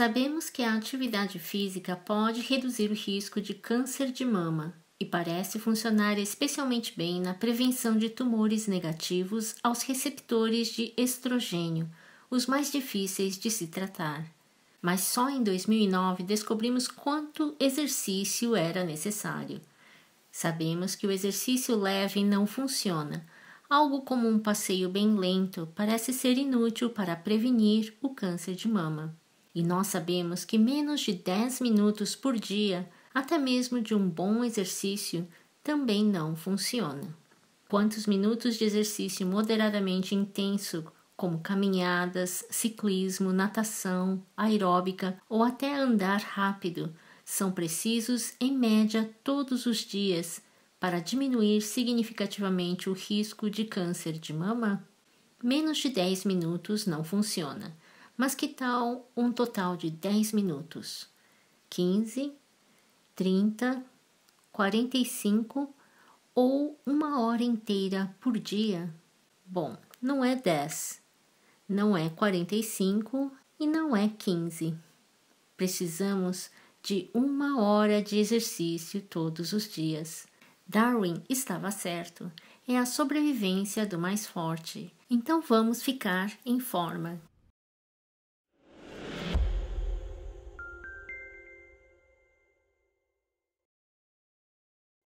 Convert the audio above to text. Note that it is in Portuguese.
Sabemos que a atividade física pode reduzir o risco de câncer de mama e parece funcionar especialmente bem na prevenção de tumores negativos aos receptores de estrogênio, os mais difíceis de se tratar. Mas só em 2009 descobrimos quanto exercício era necessário. Sabemos que o exercício leve não funciona. Algo como um passeio bem lento parece ser inútil para prevenir o câncer de mama. E nós sabemos que menos de 10 minutos por dia, até mesmo de um bom exercício, também não funciona. Quantos minutos de exercício moderadamente intenso, como caminhadas, ciclismo, natação, aeróbica ou até andar rápido, são precisos em média todos os dias para diminuir significativamente o risco de câncer de mama? Menos de 10 minutos não funciona mas que tal um total de 10 minutos? 15, 30, 45 ou uma hora inteira por dia? Bom, não é 10, não é 45 e não é 15. Precisamos de uma hora de exercício todos os dias. Darwin estava certo. É a sobrevivência do mais forte. Então vamos ficar em forma.